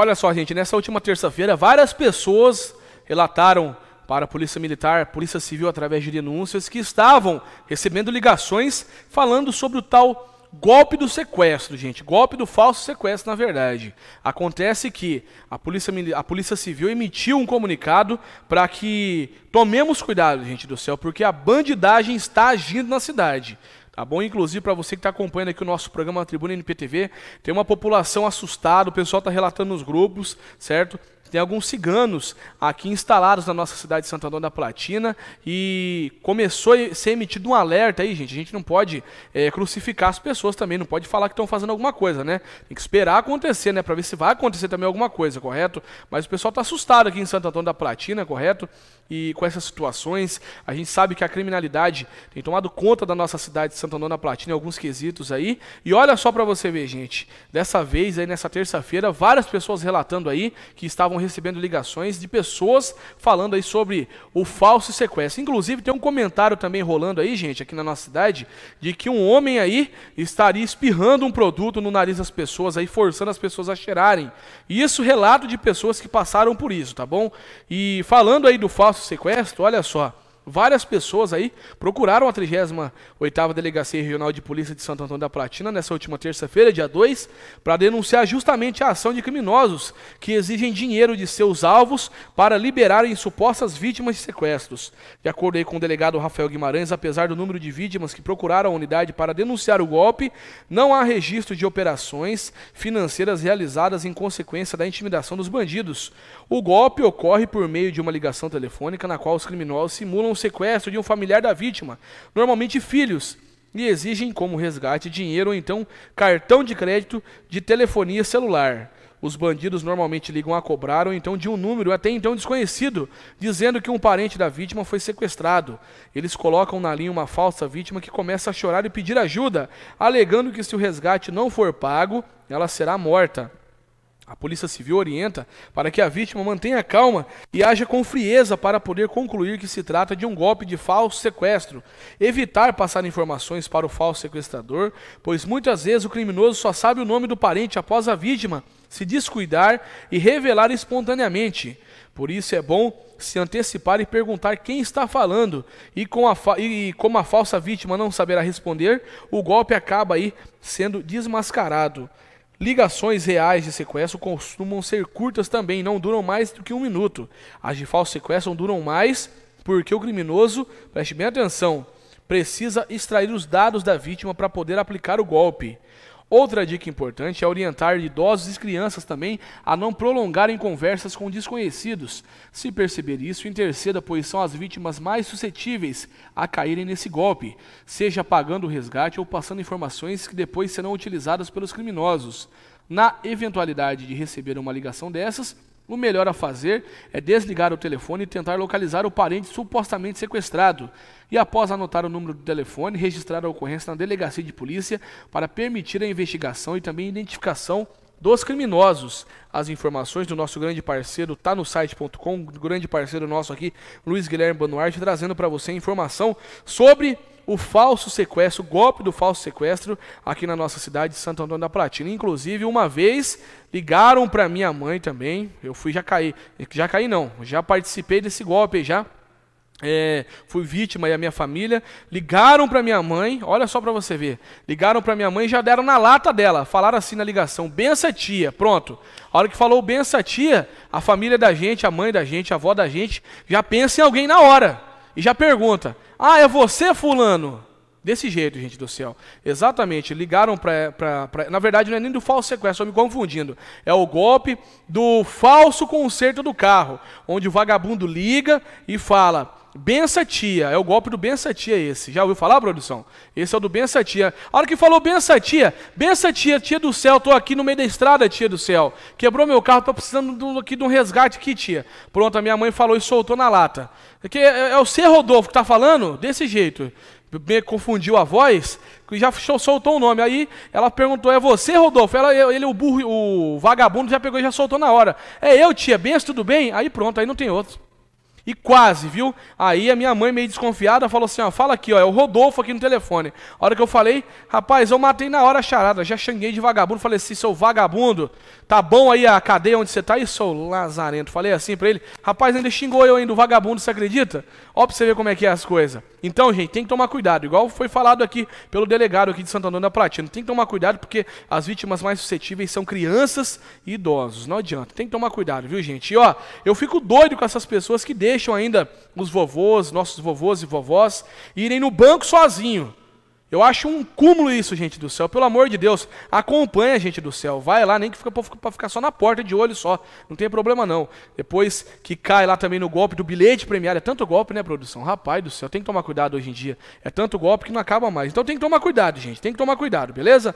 Olha só, gente, nessa última terça-feira, várias pessoas relataram para a Polícia Militar, Polícia Civil, através de denúncias, que estavam recebendo ligações falando sobre o tal golpe do sequestro, gente. Golpe do falso sequestro, na verdade. Acontece que a Polícia, a polícia Civil emitiu um comunicado para que tomemos cuidado, gente do céu, porque a bandidagem está agindo na cidade. Tá bom? Inclusive, para você que está acompanhando aqui o nosso programa Tribuna NPTV, tem uma população assustada, o pessoal está relatando nos grupos, certo? Tem alguns ciganos aqui instalados na nossa cidade de Santo Antônio da Platina e começou a ser emitido um alerta aí, gente. A gente não pode é, crucificar as pessoas também, não pode falar que estão fazendo alguma coisa, né? Tem que esperar acontecer, né? Para ver se vai acontecer também alguma coisa, correto? Mas o pessoal está assustado aqui em Santo Antônio da Platina, correto? e com essas situações. A gente sabe que a criminalidade tem tomado conta da nossa cidade de Santa Dona Platina em alguns quesitos aí. E olha só para você ver, gente. Dessa vez aí nessa terça-feira, várias pessoas relatando aí que estavam recebendo ligações de pessoas falando aí sobre o falso sequestro. Inclusive tem um comentário também rolando aí, gente, aqui na nossa cidade, de que um homem aí estaria espirrando um produto no nariz das pessoas aí forçando as pessoas a cheirarem. Isso relato de pessoas que passaram por isso, tá bom? E falando aí do falso falso sequestro, olha só. Várias pessoas aí procuraram a 38ª Delegacia Regional de Polícia de Santo Antônio da Platina nessa última terça-feira, dia 2, para denunciar justamente a ação de criminosos que exigem dinheiro de seus alvos para liberarem supostas vítimas de sequestros. De acordo com o delegado Rafael Guimarães, apesar do número de vítimas que procuraram a unidade para denunciar o golpe, não há registro de operações financeiras realizadas em consequência da intimidação dos bandidos. O golpe ocorre por meio de uma ligação telefônica na qual os criminosos simulam o sequestro de um familiar da vítima, normalmente filhos, e exigem como resgate dinheiro ou então cartão de crédito de telefonia celular. Os bandidos normalmente ligam a cobrar ou então de um número até então desconhecido, dizendo que um parente da vítima foi sequestrado. Eles colocam na linha uma falsa vítima que começa a chorar e pedir ajuda, alegando que se o resgate não for pago, ela será morta. A Polícia Civil orienta para que a vítima mantenha calma e haja com frieza para poder concluir que se trata de um golpe de falso sequestro, evitar passar informações para o falso sequestrador, pois muitas vezes o criminoso só sabe o nome do parente após a vítima se descuidar e revelar espontaneamente. Por isso é bom se antecipar e perguntar quem está falando, e, com a e como a falsa vítima não saberá responder, o golpe acaba aí sendo desmascarado. Ligações reais de sequestro costumam ser curtas também, não duram mais do que um minuto. As de falso sequestro duram mais porque o criminoso, preste bem atenção, precisa extrair os dados da vítima para poder aplicar o golpe. Outra dica importante é orientar idosos e crianças também a não prolongarem conversas com desconhecidos. Se perceber isso, interceda, pois são as vítimas mais suscetíveis a caírem nesse golpe, seja pagando o resgate ou passando informações que depois serão utilizadas pelos criminosos. Na eventualidade de receber uma ligação dessas, o melhor a fazer é desligar o telefone e tentar localizar o parente supostamente sequestrado, e após anotar o número do telefone, registrar a ocorrência na delegacia de polícia para permitir a investigação e também a identificação dos criminosos. As informações do nosso grande parceiro tá no site.com, grande parceiro nosso aqui, Luiz Guilherme Banuarte, trazendo para você informação sobre o falso sequestro, o golpe do falso sequestro aqui na nossa cidade de Santo Antônio da Platina. Inclusive, uma vez ligaram para minha mãe também, eu fui já cair já caí não, já participei desse golpe já. É, fui vítima e a minha família ligaram para minha mãe, olha só para você ver, ligaram para minha mãe e já deram na lata dela, falaram assim na ligação, bença tia, pronto. A hora que falou bença tia, a família da gente, a mãe da gente, a avó da gente, já pensa em alguém na hora e já pergunta: Ah, é você, Fulano? Desse jeito, gente do céu. Exatamente, ligaram para. Na verdade, não é nem do falso sequestro, estou me confundindo. É o golpe do falso conserto do carro, onde o vagabundo liga e fala: bença tia. É o golpe do bença tia esse. Já ouviu falar, produção? Esse é o do bença tia. A hora que falou bença tia, bença tia, tia do céu, tô aqui no meio da estrada, tia do céu. Quebrou meu carro, tô precisando do, aqui de um resgate aqui, tia. Pronto, a minha mãe falou e soltou na lata. É que é, é o ser Rodolfo que tá falando desse jeito. Me confundiu a voz, que já soltou o nome. Aí ela perguntou: É você, Rodolfo? Ela, ele, o burro, o vagabundo, já pegou e já soltou na hora. É eu, tia, bença, tudo bem? Aí pronto, aí não tem outro. E quase, viu? Aí a minha mãe, meio desconfiada, falou assim: ó, fala aqui, ó, é o Rodolfo aqui no telefone. A hora que eu falei, rapaz, eu matei na hora a charada, já xanguei de vagabundo, falei assim, seu vagabundo, tá bom aí a cadeia onde você tá? E seu lazarento. Falei assim pra ele, rapaz, ainda xingou eu ainda, o vagabundo, você acredita? Ó, pra você ver como é que é as coisas. Então, gente, tem que tomar cuidado, igual foi falado aqui pelo delegado aqui de Santo Antônio da Platina. Tem que tomar cuidado porque as vítimas mais suscetíveis são crianças e idosos. Não adianta, tem que tomar cuidado, viu, gente? E ó, eu fico doido com essas pessoas que deixam deixam ainda os vovôs, nossos vovôs e vovós, irem no banco sozinho. Eu acho um cúmulo isso, gente do céu. Pelo amor de Deus, acompanha a gente do céu. Vai lá, nem que fica para ficar só na porta de olho só. Não tem problema não. Depois que cai lá também no golpe do bilhete premiado, é tanto golpe, né, produção? Rapaz do céu, tem que tomar cuidado hoje em dia. É tanto golpe que não acaba mais. Então tem que tomar cuidado, gente. Tem que tomar cuidado, beleza?